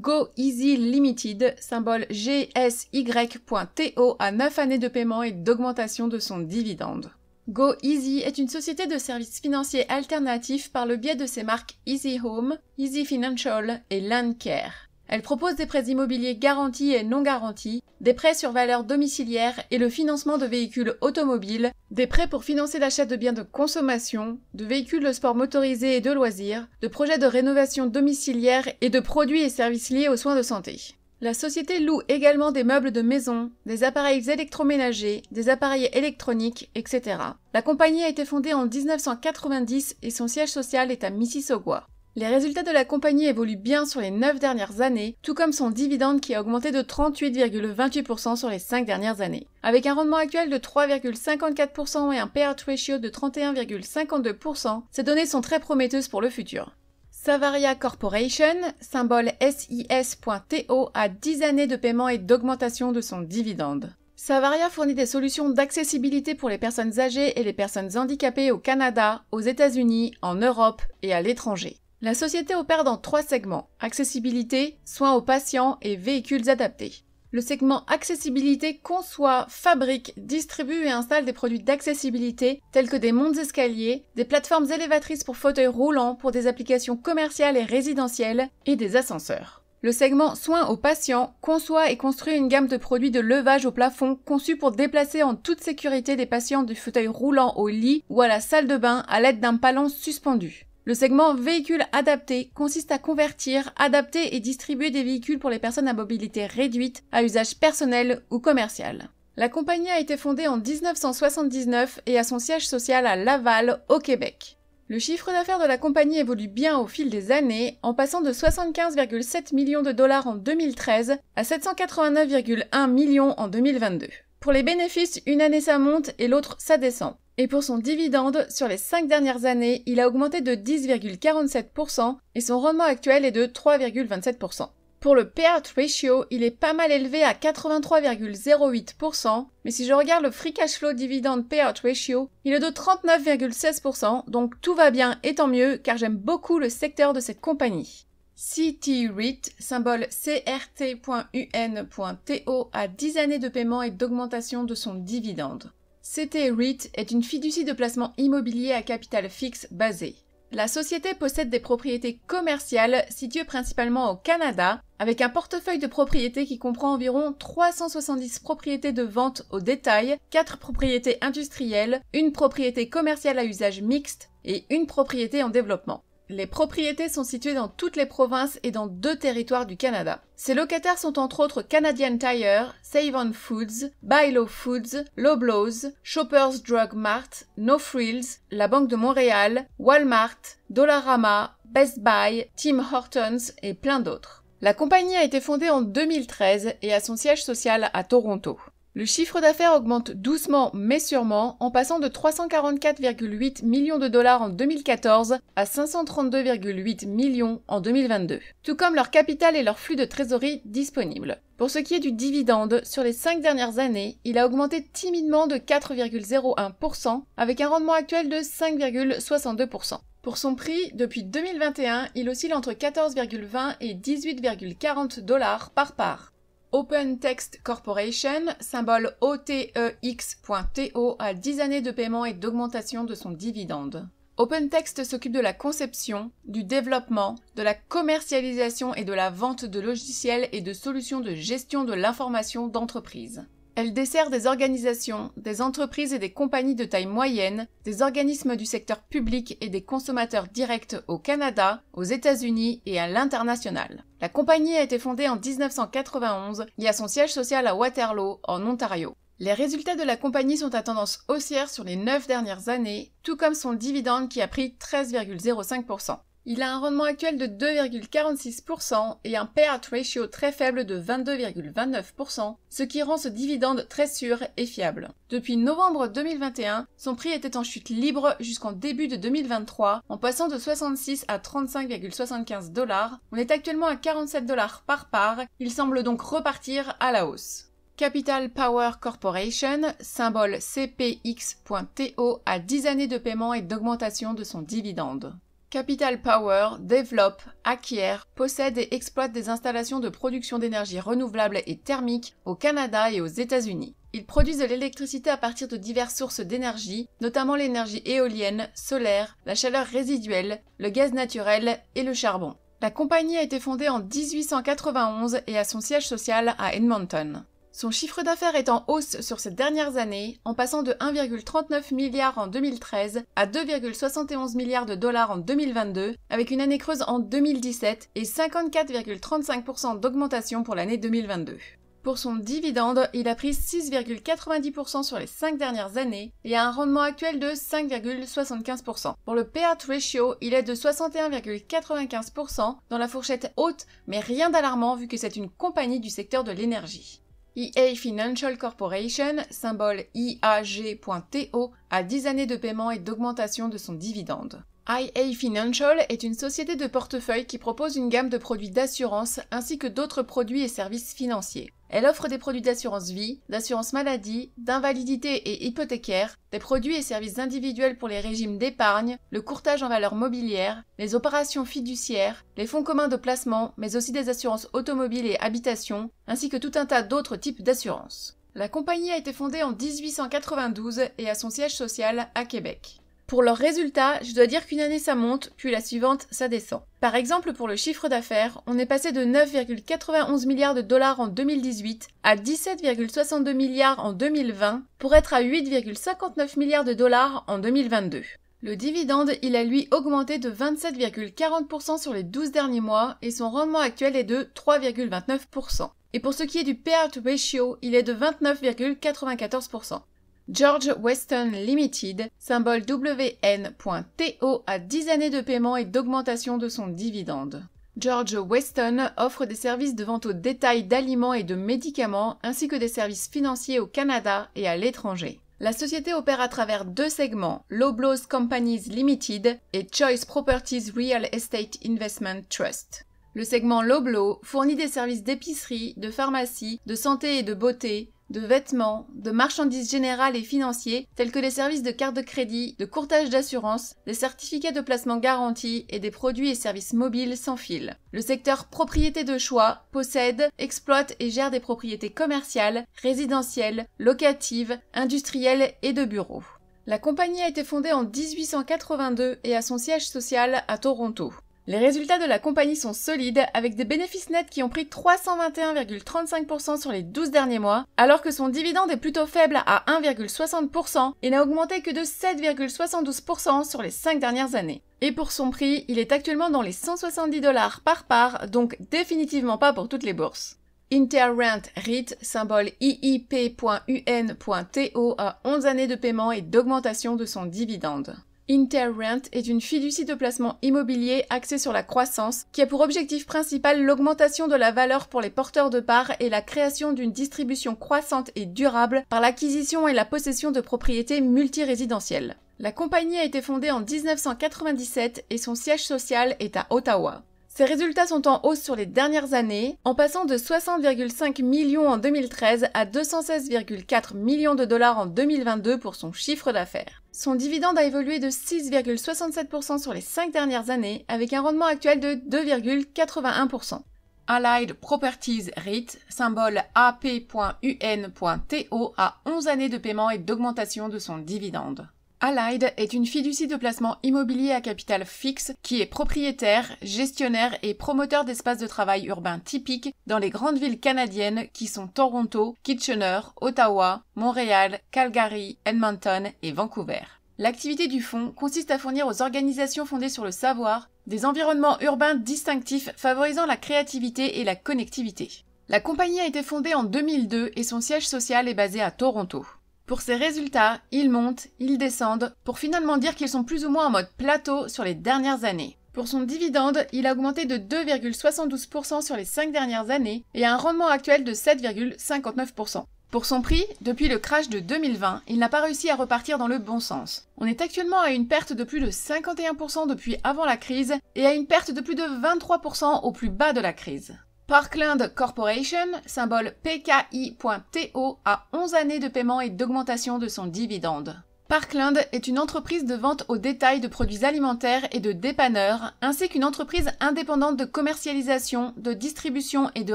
Go Easy Limited, symbole GSY.TO, a 9 années de paiement et d'augmentation de son dividende. Go Easy est une société de services financiers alternatifs par le biais de ses marques Easy Home, Easy Financial et Landcare. Elle propose des prêts immobiliers garantis et non garantis, des prêts sur valeur domiciliaire et le financement de véhicules automobiles, des prêts pour financer l'achat de biens de consommation, de véhicules de sport motorisés et de loisirs, de projets de rénovation domiciliaire et de produits et services liés aux soins de santé. La société loue également des meubles de maison, des appareils électroménagers, des appareils électroniques, etc. La compagnie a été fondée en 1990 et son siège social est à Mississauga. Les résultats de la compagnie évoluent bien sur les 9 dernières années, tout comme son dividende qui a augmenté de 38,28% sur les 5 dernières années. Avec un rendement actuel de 3,54% et un payout ratio de 31,52%, ces données sont très prometteuses pour le futur. Savaria Corporation, symbole SIS.TO, a 10 années de paiement et d'augmentation de son dividende. Savaria fournit des solutions d'accessibilité pour les personnes âgées et les personnes handicapées au Canada, aux États-Unis, en Europe et à l'étranger. La société opère dans trois segments, accessibilité, soins aux patients et véhicules adaptés. Le segment accessibilité conçoit, fabrique, distribue et installe des produits d'accessibilité tels que des montes escaliers, des plateformes élévatrices pour fauteuils roulants pour des applications commerciales et résidentielles et des ascenseurs. Le segment soins aux patients conçoit et construit une gamme de produits de levage au plafond conçus pour déplacer en toute sécurité des patients du fauteuil roulant au lit ou à la salle de bain à l'aide d'un palan suspendu. Le segment véhicules adaptés consiste à convertir, adapter et distribuer des véhicules pour les personnes à mobilité réduite à usage personnel ou commercial. La compagnie a été fondée en 1979 et a son siège social à Laval, au Québec. Le chiffre d'affaires de la compagnie évolue bien au fil des années, en passant de 75,7 millions de dollars en 2013 à 789,1 millions en 2022. Pour les bénéfices, une année ça monte et l'autre ça descend. Et pour son dividende, sur les 5 dernières années, il a augmenté de 10,47% et son rendement actuel est de 3,27%. Pour le payout ratio, il est pas mal élevé à 83,08%, mais si je regarde le free cash flow Dividend payout ratio, il est de 39,16%, donc tout va bien et tant mieux, car j'aime beaucoup le secteur de cette compagnie. ct symbole CRT.UN.TO, a 10 années de paiement et d'augmentation de son dividende. CT REIT est une fiducie de placement immobilier à capital fixe basée. La société possède des propriétés commerciales situées principalement au Canada, avec un portefeuille de propriétés qui comprend environ 370 propriétés de vente au détail, 4 propriétés industrielles, une propriété commerciale à usage mixte et une propriété en développement. Les propriétés sont situées dans toutes les provinces et dans deux territoires du Canada. Ses locataires sont entre autres Canadian Tire, Save On Foods, Buy Low Foods, Loblaws, Shoppers Drug Mart, No Frills, la Banque de Montréal, Walmart, Dollarama, Best Buy, Tim Hortons et plein d'autres. La compagnie a été fondée en 2013 et a son siège social à Toronto. Le chiffre d'affaires augmente doucement mais sûrement en passant de 344,8 millions de dollars en 2014 à 532,8 millions en 2022, tout comme leur capital et leur flux de trésorerie disponibles. Pour ce qui est du dividende, sur les 5 dernières années, il a augmenté timidement de 4,01% avec un rendement actuel de 5,62%. Pour son prix, depuis 2021, il oscille entre 14,20 et 18,40 dollars par part. OpenText Corporation, symbole OTEX.TO, e a 10 années de paiement et d'augmentation de son dividende. OpenText s'occupe de la conception, du développement, de la commercialisation et de la vente de logiciels et de solutions de gestion de l'information d'entreprise. Elle dessert des organisations, des entreprises et des compagnies de taille moyenne, des organismes du secteur public et des consommateurs directs au Canada, aux États-Unis et à l'international. La compagnie a été fondée en 1991 et a son siège social à Waterloo, en Ontario. Les résultats de la compagnie sont à tendance haussière sur les 9 dernières années, tout comme son dividende qui a pris 13,05%. Il a un rendement actuel de 2,46% et un payout ratio très faible de 22,29%, ce qui rend ce dividende très sûr et fiable. Depuis novembre 2021, son prix était en chute libre jusqu'en début de 2023, en passant de 66 à 35,75 dollars. On est actuellement à 47 dollars par part, il semble donc repartir à la hausse. Capital Power Corporation, symbole CPX.TO, a 10 années de paiement et d'augmentation de son dividende. Capital Power développe, acquiert, possède et exploite des installations de production d'énergie renouvelable et thermique au Canada et aux États-Unis. Ils produisent de l'électricité à partir de diverses sources d'énergie, notamment l'énergie éolienne, solaire, la chaleur résiduelle, le gaz naturel et le charbon. La compagnie a été fondée en 1891 et a son siège social à Edmonton. Son chiffre d'affaires est en hausse sur ces dernières années, en passant de 1,39 milliard en 2013 à 2,71 milliards de dollars en 2022, avec une année creuse en 2017 et 54,35% d'augmentation pour l'année 2022. Pour son dividende, il a pris 6,90% sur les 5 dernières années et a un rendement actuel de 5,75%. Pour le payout ratio, il est de 61,95% dans la fourchette haute, mais rien d'alarmant vu que c'est une compagnie du secteur de l'énergie. IA e Financial Corporation, symbole IAG.TO, a 10 années de paiement et d'augmentation de son dividende. IA Financial est une société de portefeuille qui propose une gamme de produits d'assurance ainsi que d'autres produits et services financiers. Elle offre des produits d'assurance vie, d'assurance maladie, d'invalidité et hypothécaire, des produits et services individuels pour les régimes d'épargne, le courtage en valeur mobilière, les opérations fiduciaires, les fonds communs de placement, mais aussi des assurances automobiles et habitations, ainsi que tout un tas d'autres types d'assurances. La compagnie a été fondée en 1892 et a son siège social à Québec. Pour leurs résultats, je dois dire qu'une année ça monte, puis la suivante ça descend. Par exemple, pour le chiffre d'affaires, on est passé de 9,91 milliards de dollars en 2018 à 17,62 milliards en 2020 pour être à 8,59 milliards de dollars en 2022. Le dividende, il a lui augmenté de 27,40% sur les 12 derniers mois et son rendement actuel est de 3,29%. Et pour ce qui est du payout ratio, il est de 29,94%. George Weston Limited, symbole WN.TO a 10 années de paiement et d'augmentation de son dividende. George Weston offre des services de vente au détail d'aliments et de médicaments ainsi que des services financiers au Canada et à l'étranger. La société opère à travers deux segments, Loblaws Companies Limited et Choice Properties Real Estate Investment Trust. Le segment Loblo fournit des services d'épicerie, de pharmacie, de santé et de beauté, de vêtements, de marchandises générales et financiers tels que les services de carte de crédit, de courtage d'assurance, des certificats de placement garantis et des produits et services mobiles sans fil. Le secteur propriété de choix possède, exploite et gère des propriétés commerciales, résidentielles, locatives, industrielles et de bureaux. La compagnie a été fondée en 1882 et a son siège social à Toronto. Les résultats de la compagnie sont solides, avec des bénéfices nets qui ont pris 321,35% sur les 12 derniers mois, alors que son dividende est plutôt faible à 1,60% et n'a augmenté que de 7,72% sur les 5 dernières années. Et pour son prix, il est actuellement dans les 170 dollars par part, donc définitivement pas pour toutes les bourses. Interrent REIT, symbole IIP.UN.TO, a 11 années de paiement et d'augmentation de son dividende. InterRent est une fiducie de placement immobilier axée sur la croissance, qui a pour objectif principal l'augmentation de la valeur pour les porteurs de parts et la création d'une distribution croissante et durable par l'acquisition et la possession de propriétés multirésidentielles. La compagnie a été fondée en 1997 et son siège social est à Ottawa. Ses résultats sont en hausse sur les dernières années, en passant de 60,5 millions en 2013 à 216,4 millions de dollars en 2022 pour son chiffre d'affaires. Son dividende a évolué de 6,67% sur les 5 dernières années, avec un rendement actuel de 2,81%. Allied Properties REIT, symbole AP.UN.TO, a 11 années de paiement et d'augmentation de son dividende. Allied est une fiducie de placement immobilier à capital fixe qui est propriétaire, gestionnaire et promoteur d'espaces de travail urbains typiques dans les grandes villes canadiennes qui sont Toronto, Kitchener, Ottawa, Montréal, Calgary, Edmonton et Vancouver. L'activité du fonds consiste à fournir aux organisations fondées sur le savoir des environnements urbains distinctifs favorisant la créativité et la connectivité. La compagnie a été fondée en 2002 et son siège social est basé à Toronto. Pour ses résultats, ils montent, ils descendent, pour finalement dire qu'ils sont plus ou moins en mode plateau sur les dernières années. Pour son dividende, il a augmenté de 2,72% sur les 5 dernières années et a un rendement actuel de 7,59%. Pour son prix, depuis le crash de 2020, il n'a pas réussi à repartir dans le bon sens. On est actuellement à une perte de plus de 51% depuis avant la crise et à une perte de plus de 23% au plus bas de la crise. Parkland Corporation, symbole PKI.TO, a 11 années de paiement et d'augmentation de son dividende. Parkland est une entreprise de vente au détail de produits alimentaires et de dépanneurs, ainsi qu'une entreprise indépendante de commercialisation, de distribution et de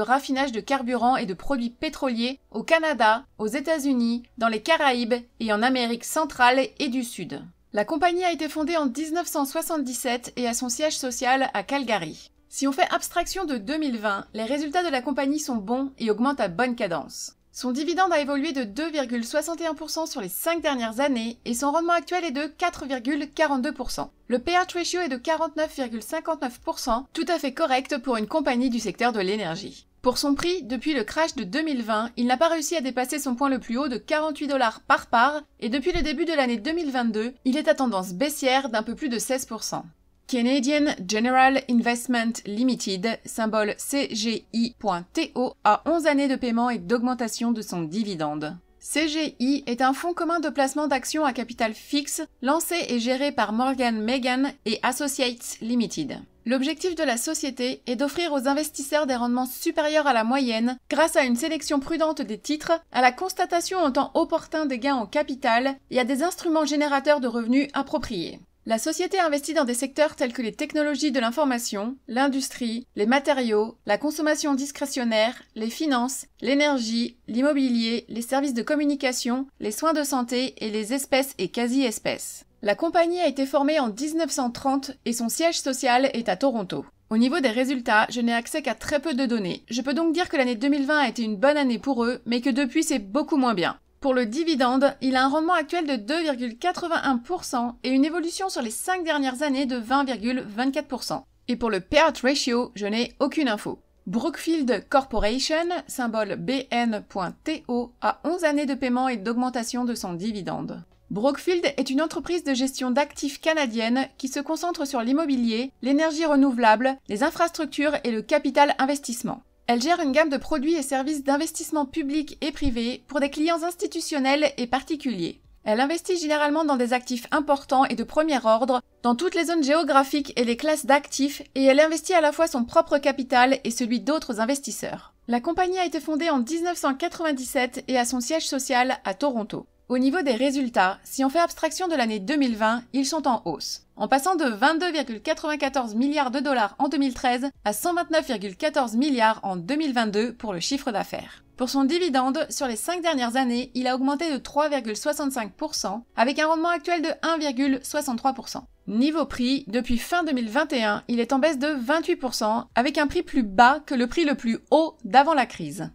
raffinage de carburants et de produits pétroliers au Canada, aux États-Unis, dans les Caraïbes et en Amérique centrale et du Sud. La compagnie a été fondée en 1977 et a son siège social à Calgary. Si on fait abstraction de 2020, les résultats de la compagnie sont bons et augmentent à bonne cadence. Son dividende a évolué de 2,61% sur les 5 dernières années et son rendement actuel est de 4,42%. Le payout ratio est de 49,59%, tout à fait correct pour une compagnie du secteur de l'énergie. Pour son prix, depuis le crash de 2020, il n'a pas réussi à dépasser son point le plus haut de 48 dollars par part et depuis le début de l'année 2022, il est à tendance baissière d'un peu plus de 16%. Canadian General Investment Limited, symbole CGI.TO, a 11 années de paiement et d'augmentation de son dividende. CGI est un fonds commun de placement d'actions à capital fixe lancé et géré par Morgan Megan et Associates Limited. L'objectif de la société est d'offrir aux investisseurs des rendements supérieurs à la moyenne grâce à une sélection prudente des titres, à la constatation en temps opportun des gains en capital et à des instruments générateurs de revenus appropriés. La société investit dans des secteurs tels que les technologies de l'information, l'industrie, les matériaux, la consommation discrétionnaire, les finances, l'énergie, l'immobilier, les services de communication, les soins de santé et les espèces et quasi-espèces. La compagnie a été formée en 1930 et son siège social est à Toronto. Au niveau des résultats, je n'ai accès qu'à très peu de données. Je peux donc dire que l'année 2020 a été une bonne année pour eux, mais que depuis c'est beaucoup moins bien. Pour le dividende, il a un rendement actuel de 2,81% et une évolution sur les 5 dernières années de 20,24%. Et pour le payout ratio, je n'ai aucune info. Brookfield Corporation, symbole BN.TO, a 11 années de paiement et d'augmentation de son dividende. Brookfield est une entreprise de gestion d'actifs canadienne qui se concentre sur l'immobilier, l'énergie renouvelable, les infrastructures et le capital investissement. Elle gère une gamme de produits et services d'investissement public et privé pour des clients institutionnels et particuliers. Elle investit généralement dans des actifs importants et de premier ordre, dans toutes les zones géographiques et les classes d'actifs, et elle investit à la fois son propre capital et celui d'autres investisseurs. La compagnie a été fondée en 1997 et a son siège social à Toronto. Au niveau des résultats, si on fait abstraction de l'année 2020, ils sont en hausse en passant de 22,94 milliards de dollars en 2013 à 129,14 milliards en 2022 pour le chiffre d'affaires. Pour son dividende, sur les 5 dernières années, il a augmenté de 3,65%, avec un rendement actuel de 1,63%. Niveau prix, depuis fin 2021, il est en baisse de 28%, avec un prix plus bas que le prix le plus haut d'avant la crise.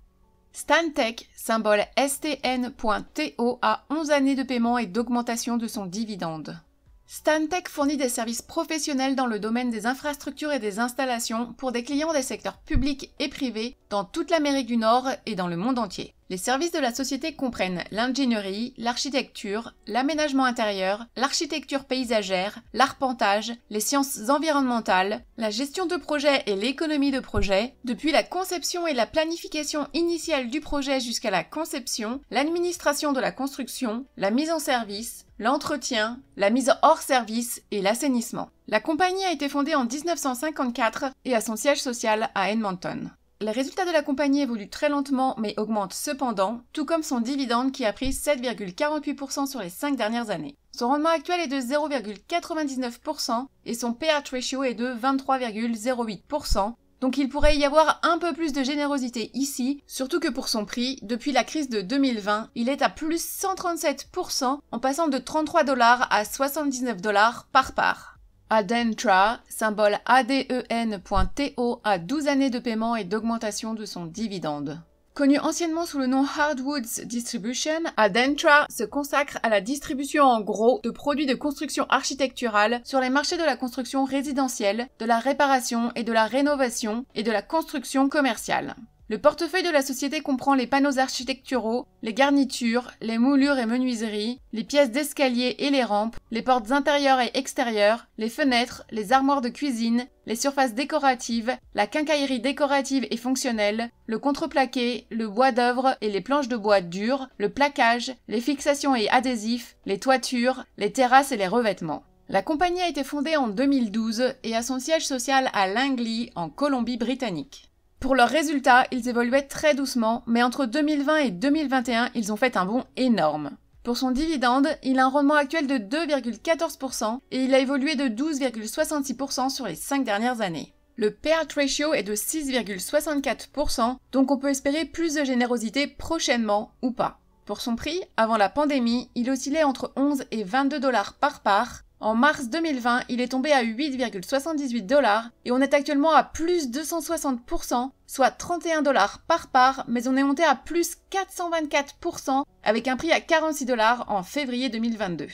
Stantec, symbole STN.TO, a 11 années de paiement et d'augmentation de son dividende. Stantec fournit des services professionnels dans le domaine des infrastructures et des installations pour des clients des secteurs publics et privés dans toute l'Amérique du Nord et dans le monde entier. Les services de la société comprennent l'ingénierie, l'architecture, l'aménagement intérieur, l'architecture paysagère, l'arpentage, les sciences environnementales, la gestion de projet et l'économie de projet, depuis la conception et la planification initiale du projet jusqu'à la conception, l'administration de la construction, la mise en service, l'entretien, la mise hors service et l'assainissement. La compagnie a été fondée en 1954 et a son siège social à Edmonton. Les résultats de la compagnie évoluent très lentement mais augmentent cependant, tout comme son dividende qui a pris 7,48% sur les 5 dernières années. Son rendement actuel est de 0,99% et son payout ratio est de 23,08%, donc il pourrait y avoir un peu plus de générosité ici, surtout que pour son prix, depuis la crise de 2020, il est à plus 137% en passant de 33 dollars à 79 dollars par part. Adentra, symbole ADEN.TO, a 12 e années de paiement et d'augmentation de son dividende. Connu anciennement sous le nom Hardwoods Distribution, Adentra se consacre à la distribution en gros de produits de construction architecturale sur les marchés de la construction résidentielle, de la réparation et de la rénovation et de la construction commerciale. Le portefeuille de la société comprend les panneaux architecturaux, les garnitures, les moulures et menuiseries, les pièces d'escalier et les rampes, les portes intérieures et extérieures, les fenêtres, les armoires de cuisine, les surfaces décoratives, la quincaillerie décorative et fonctionnelle, le contreplaqué, le bois d'œuvre et les planches de bois dures, le plaquage, les fixations et adhésifs, les toitures, les terrasses et les revêtements. La compagnie a été fondée en 2012 et a son siège social à Langley, en Colombie-Britannique. Pour leurs résultats, ils évoluaient très doucement, mais entre 2020 et 2021, ils ont fait un bond énorme. Pour son dividende, il a un rendement actuel de 2,14% et il a évolué de 12,66% sur les 5 dernières années. Le payout ratio est de 6,64%, donc on peut espérer plus de générosité prochainement ou pas. Pour son prix, avant la pandémie, il oscillait entre 11 et 22 dollars par part, en mars 2020, il est tombé à 8,78 dollars et on est actuellement à plus 260%, soit 31 dollars par part, mais on est monté à plus 424% avec un prix à 46 dollars en février 2022.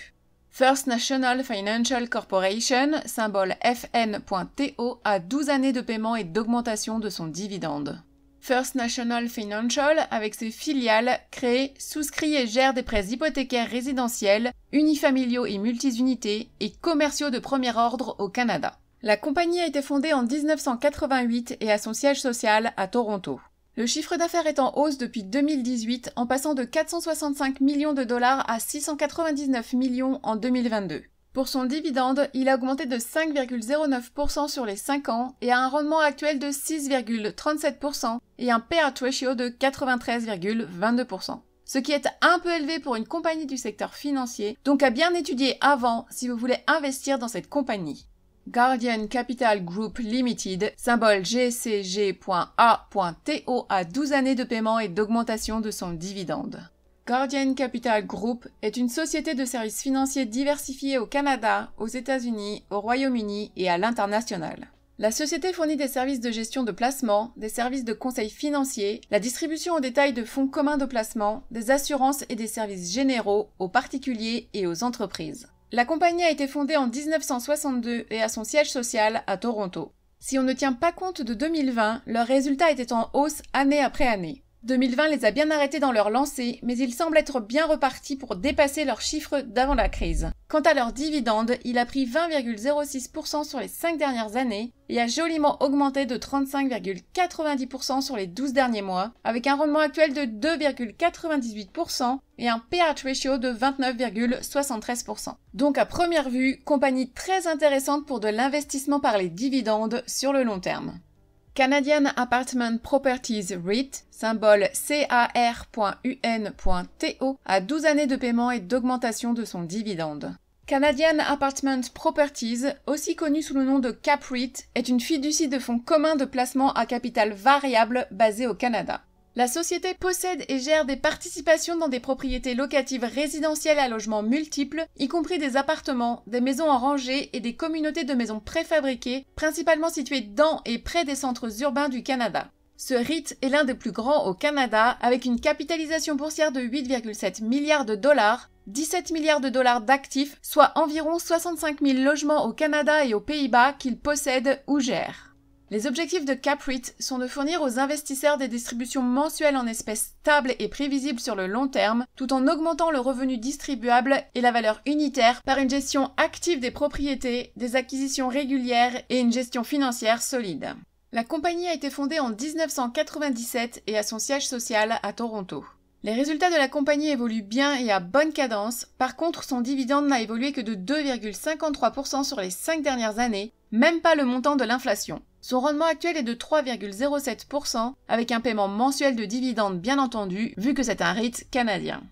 First National Financial Corporation, symbole FN.TO, a 12 années de paiement et d'augmentation de son dividende. First National Financial, avec ses filiales, crée, souscrit et gère des prêts hypothécaires résidentiels, unifamiliaux et multisunités, et commerciaux de premier ordre au Canada. La compagnie a été fondée en 1988 et a son siège social à Toronto. Le chiffre d'affaires est en hausse depuis 2018, en passant de 465 millions de dollars à 699 millions en 2022. Pour son dividende, il a augmenté de 5,09% sur les 5 ans et a un rendement actuel de 6,37% et un payout ratio de 93,22%. Ce qui est un peu élevé pour une compagnie du secteur financier, donc à bien étudier avant si vous voulez investir dans cette compagnie. Guardian Capital Group Limited, symbole GCG.A.TO a 12 années de paiement et d'augmentation de son dividende. Guardian Capital Group est une société de services financiers diversifiée au Canada, aux États-Unis, au Royaume-Uni et à l'international. La société fournit des services de gestion de placement, des services de conseil financier, la distribution au détail de fonds communs de placement, des assurances et des services généraux aux particuliers et aux entreprises. La compagnie a été fondée en 1962 et a son siège social à Toronto. Si on ne tient pas compte de 2020, leurs résultats étaient en hausse année après année. 2020 les a bien arrêtés dans leur lancée, mais ils semblent être bien repartis pour dépasser leurs chiffres d'avant la crise. Quant à leur dividende, il a pris 20,06% sur les 5 dernières années et a joliment augmenté de 35,90% sur les 12 derniers mois, avec un rendement actuel de 2,98% et un PH ratio de 29,73%. Donc à première vue, compagnie très intéressante pour de l'investissement par les dividendes sur le long terme. Canadian Apartment Properties REIT, symbole CAR.UN.TO, a 12 années de paiement et d'augmentation de son dividende. Canadian Apartment Properties, aussi connu sous le nom de CAPREIT, est une fiducie de fonds communs de placement à capital variable basée au Canada. La société possède et gère des participations dans des propriétés locatives résidentielles à logements multiples, y compris des appartements, des maisons en rangée et des communautés de maisons préfabriquées, principalement situées dans et près des centres urbains du Canada. Ce REIT est l'un des plus grands au Canada, avec une capitalisation boursière de 8,7 milliards de dollars, 17 milliards de dollars d'actifs, soit environ 65 000 logements au Canada et aux Pays-Bas qu'il possède ou gère. Les objectifs de Caprit sont de fournir aux investisseurs des distributions mensuelles en espèces stables et prévisibles sur le long terme, tout en augmentant le revenu distribuable et la valeur unitaire par une gestion active des propriétés, des acquisitions régulières et une gestion financière solide. La compagnie a été fondée en 1997 et a son siège social à Toronto. Les résultats de la compagnie évoluent bien et à bonne cadence, par contre son dividende n'a évolué que de 2,53% sur les 5 dernières années, même pas le montant de l'inflation. Son rendement actuel est de 3,07%, avec un paiement mensuel de dividendes bien entendu, vu que c'est un rite canadien.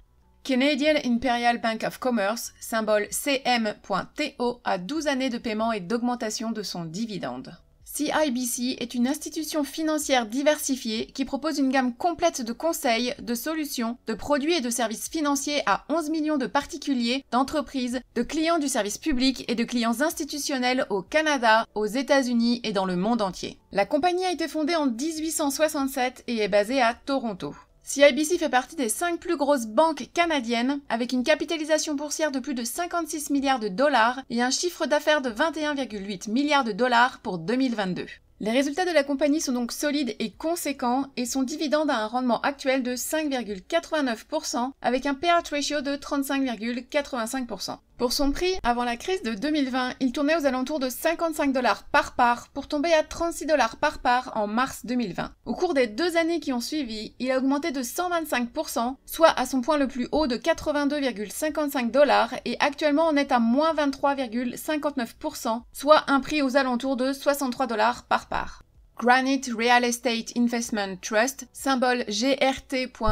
Canadian Imperial Bank of Commerce, symbole CM.TO, a 12 années de paiement et d'augmentation de son dividende. CIBC est une institution financière diversifiée qui propose une gamme complète de conseils, de solutions, de produits et de services financiers à 11 millions de particuliers, d'entreprises, de clients du service public et de clients institutionnels au Canada, aux États-Unis et dans le monde entier. La compagnie a été fondée en 1867 et est basée à Toronto. CIBC fait partie des cinq plus grosses banques canadiennes, avec une capitalisation boursière de plus de 56 milliards de dollars et un chiffre d'affaires de 21,8 milliards de dollars pour 2022. Les résultats de la compagnie sont donc solides et conséquents et son dividende a un rendement actuel de 5,89% avec un payout ratio de 35,85%. Pour son prix, avant la crise de 2020, il tournait aux alentours de 55 dollars par part pour tomber à 36 dollars par part en mars 2020. Au cours des deux années qui ont suivi, il a augmenté de 125%, soit à son point le plus haut de 82,55 dollars et actuellement on est à moins 23,59%, soit un prix aux alentours de 63 dollars par part. Granite Real Estate Investment Trust, symbole GRT.UN.TO,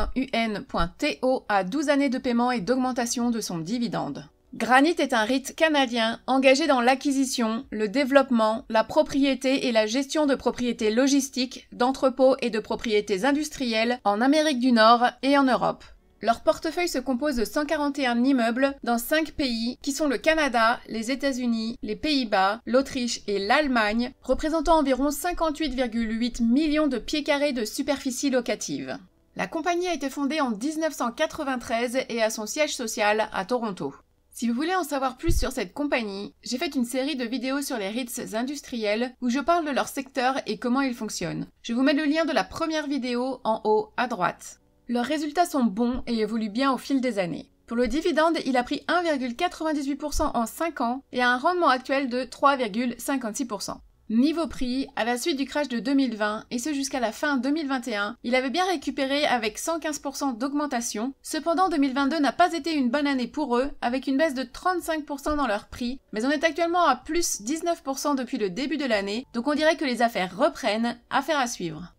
a 12 années de paiement et d'augmentation de son dividende. Granit est un rite canadien engagé dans l'acquisition, le développement, la propriété et la gestion de propriétés logistiques, d'entrepôts et de propriétés industrielles en Amérique du Nord et en Europe. Leur portefeuille se compose de 141 immeubles dans 5 pays qui sont le Canada, les États-Unis, les Pays-Bas, l'Autriche et l'Allemagne, représentant environ 58,8 millions de pieds carrés de superficie locative. La compagnie a été fondée en 1993 et a son siège social à Toronto. Si vous voulez en savoir plus sur cette compagnie, j'ai fait une série de vidéos sur les RITs industriels où je parle de leur secteur et comment ils fonctionnent. Je vous mets le lien de la première vidéo en haut à droite. Leurs résultats sont bons et évoluent bien au fil des années. Pour le dividende, il a pris 1,98% en 5 ans et a un rendement actuel de 3,56%. Niveau prix, à la suite du crash de 2020 et ce jusqu'à la fin 2021, il avait bien récupéré avec 115% d'augmentation. Cependant, 2022 n'a pas été une bonne année pour eux, avec une baisse de 35% dans leur prix, mais on est actuellement à plus 19% depuis le début de l'année, donc on dirait que les affaires reprennent, affaire à suivre.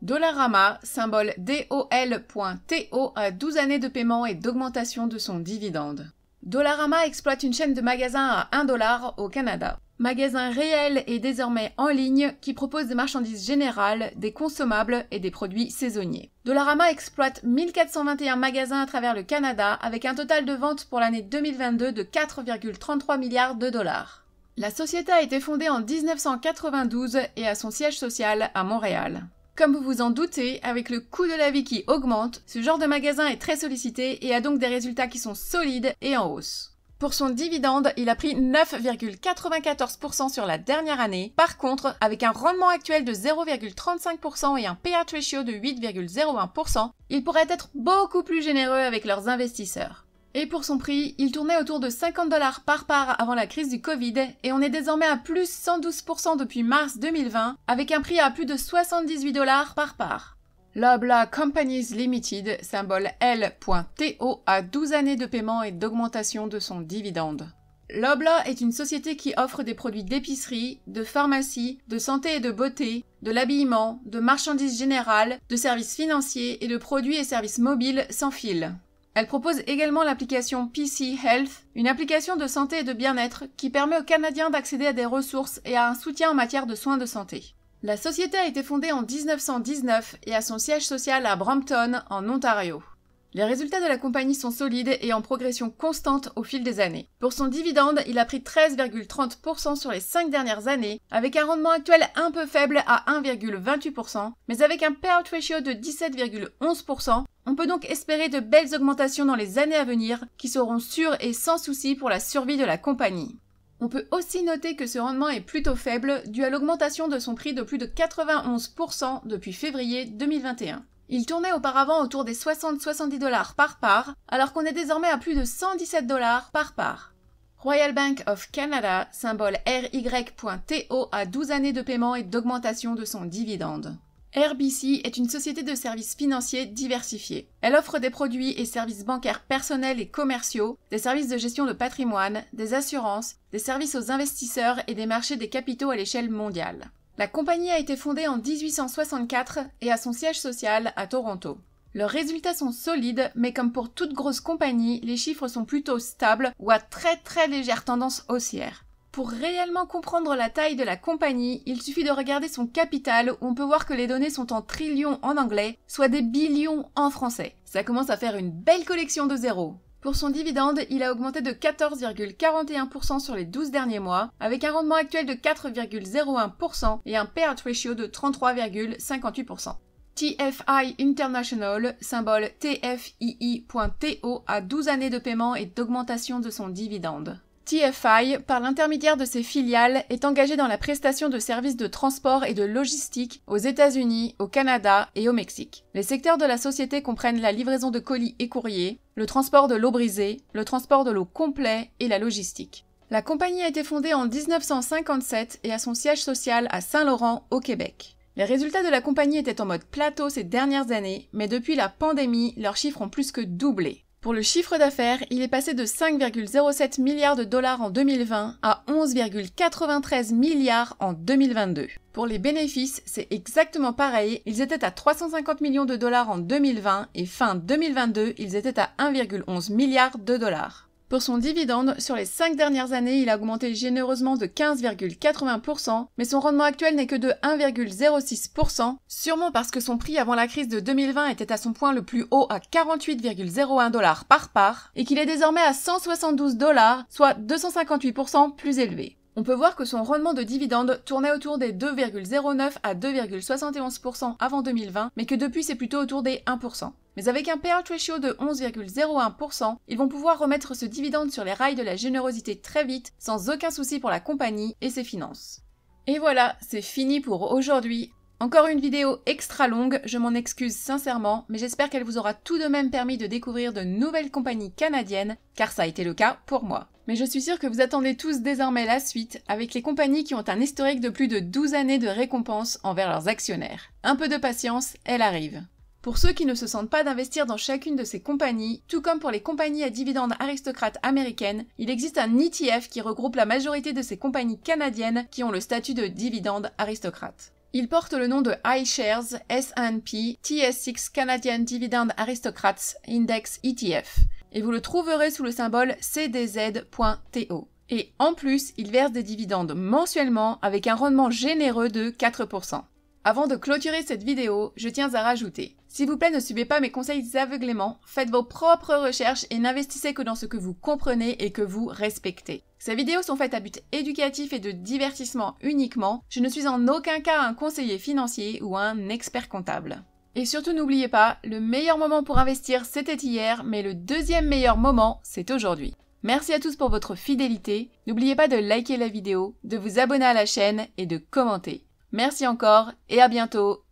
Dollarama, symbole DOL.TO, a 12 années de paiement et d'augmentation de son dividende. Dollarama exploite une chaîne de magasins à 1 dollar au Canada magasin réel et désormais en ligne qui propose des marchandises générales, des consommables et des produits saisonniers. Dollarama exploite 1421 magasins à travers le Canada avec un total de ventes pour l'année 2022 de 4,33 milliards de dollars. La société a été fondée en 1992 et a son siège social à Montréal. Comme vous vous en doutez, avec le coût de la vie qui augmente, ce genre de magasin est très sollicité et a donc des résultats qui sont solides et en hausse. Pour son dividende, il a pris 9,94% sur la dernière année. Par contre, avec un rendement actuel de 0,35% et un payout ratio de 8,01%, il pourrait être beaucoup plus généreux avec leurs investisseurs. Et pour son prix, il tournait autour de 50 dollars par part avant la crise du Covid et on est désormais à plus 112% depuis mars 2020 avec un prix à plus de 78 dollars par part. Lobla Companies Limited, symbole L.TO, a 12 années de paiement et d'augmentation de son dividende. Lobla est une société qui offre des produits d'épicerie, de pharmacie, de santé et de beauté, de l'habillement, de marchandises générales, de services financiers et de produits et services mobiles sans fil. Elle propose également l'application PC Health, une application de santé et de bien-être qui permet aux Canadiens d'accéder à des ressources et à un soutien en matière de soins de santé. La société a été fondée en 1919 et a son siège social à Brampton, en Ontario. Les résultats de la compagnie sont solides et en progression constante au fil des années. Pour son dividende, il a pris 13,30% sur les 5 dernières années, avec un rendement actuel un peu faible à 1,28%, mais avec un payout ratio de 17,11%, on peut donc espérer de belles augmentations dans les années à venir qui seront sûres et sans souci pour la survie de la compagnie. On peut aussi noter que ce rendement est plutôt faible dû à l'augmentation de son prix de plus de 91% depuis février 2021. Il tournait auparavant autour des 60-70 dollars par part, alors qu'on est désormais à plus de 117 dollars par part. Royal Bank of Canada, symbole RY.TO, a 12 années de paiement et d'augmentation de son dividende. RBC est une société de services financiers diversifiés. Elle offre des produits et services bancaires personnels et commerciaux, des services de gestion de patrimoine, des assurances, des services aux investisseurs et des marchés des capitaux à l'échelle mondiale. La compagnie a été fondée en 1864 et a son siège social à Toronto. Leurs résultats sont solides, mais comme pour toute grosse compagnie, les chiffres sont plutôt stables ou à très très légère tendance haussière. Pour réellement comprendre la taille de la compagnie, il suffit de regarder son capital où on peut voir que les données sont en trillions en anglais, soit des billions en français. Ça commence à faire une belle collection de zéros. Pour son dividende, il a augmenté de 14,41% sur les 12 derniers mois, avec un rendement actuel de 4,01% et un payout ratio de 33,58%. TFI International, symbole TFII.TO, a 12 années de paiement et d'augmentation de son dividende. TFI, par l'intermédiaire de ses filiales, est engagé dans la prestation de services de transport et de logistique aux États-Unis, au Canada et au Mexique. Les secteurs de la société comprennent la livraison de colis et courriers, le transport de l'eau brisée, le transport de l'eau complet et la logistique. La compagnie a été fondée en 1957 et a son siège social à Saint-Laurent, au Québec. Les résultats de la compagnie étaient en mode plateau ces dernières années, mais depuis la pandémie, leurs chiffres ont plus que doublé. Pour le chiffre d'affaires, il est passé de 5,07 milliards de dollars en 2020 à 11,93 milliards en 2022. Pour les bénéfices, c'est exactement pareil, ils étaient à 350 millions de dollars en 2020 et fin 2022, ils étaient à 1,11 milliard de dollars. Pour son dividende, sur les 5 dernières années, il a augmenté généreusement de 15,80%, mais son rendement actuel n'est que de 1,06%, sûrement parce que son prix avant la crise de 2020 était à son point le plus haut à 48,01 par part, et qu'il est désormais à 172 dollars, soit 258% plus élevé. On peut voir que son rendement de dividende tournait autour des 2,09 à 2,71% avant 2020, mais que depuis c'est plutôt autour des 1%. Mais avec un payout ratio de 11,01%, ils vont pouvoir remettre ce dividende sur les rails de la générosité très vite, sans aucun souci pour la compagnie et ses finances. Et voilà, c'est fini pour aujourd'hui. Encore une vidéo extra longue, je m'en excuse sincèrement, mais j'espère qu'elle vous aura tout de même permis de découvrir de nouvelles compagnies canadiennes, car ça a été le cas pour moi. Mais je suis sûre que vous attendez tous désormais la suite, avec les compagnies qui ont un historique de plus de 12 années de récompenses envers leurs actionnaires. Un peu de patience, elle arrive. Pour ceux qui ne se sentent pas d'investir dans chacune de ces compagnies, tout comme pour les compagnies à dividendes aristocrates américaines, il existe un ETF qui regroupe la majorité de ces compagnies canadiennes qui ont le statut de dividendes aristocrates. Il porte le nom de iShares S&P TSX Canadian Dividend Aristocrats Index ETF et vous le trouverez sous le symbole cdz.to. Et en plus, il verse des dividendes mensuellement avec un rendement généreux de 4%. Avant de clôturer cette vidéo, je tiens à rajouter s'il vous plaît, ne suivez pas mes conseils aveuglément, faites vos propres recherches et n'investissez que dans ce que vous comprenez et que vous respectez. Ces vidéos sont faites à but éducatif et de divertissement uniquement. Je ne suis en aucun cas un conseiller financier ou un expert comptable. Et surtout n'oubliez pas, le meilleur moment pour investir c'était hier, mais le deuxième meilleur moment c'est aujourd'hui. Merci à tous pour votre fidélité, n'oubliez pas de liker la vidéo, de vous abonner à la chaîne et de commenter. Merci encore et à bientôt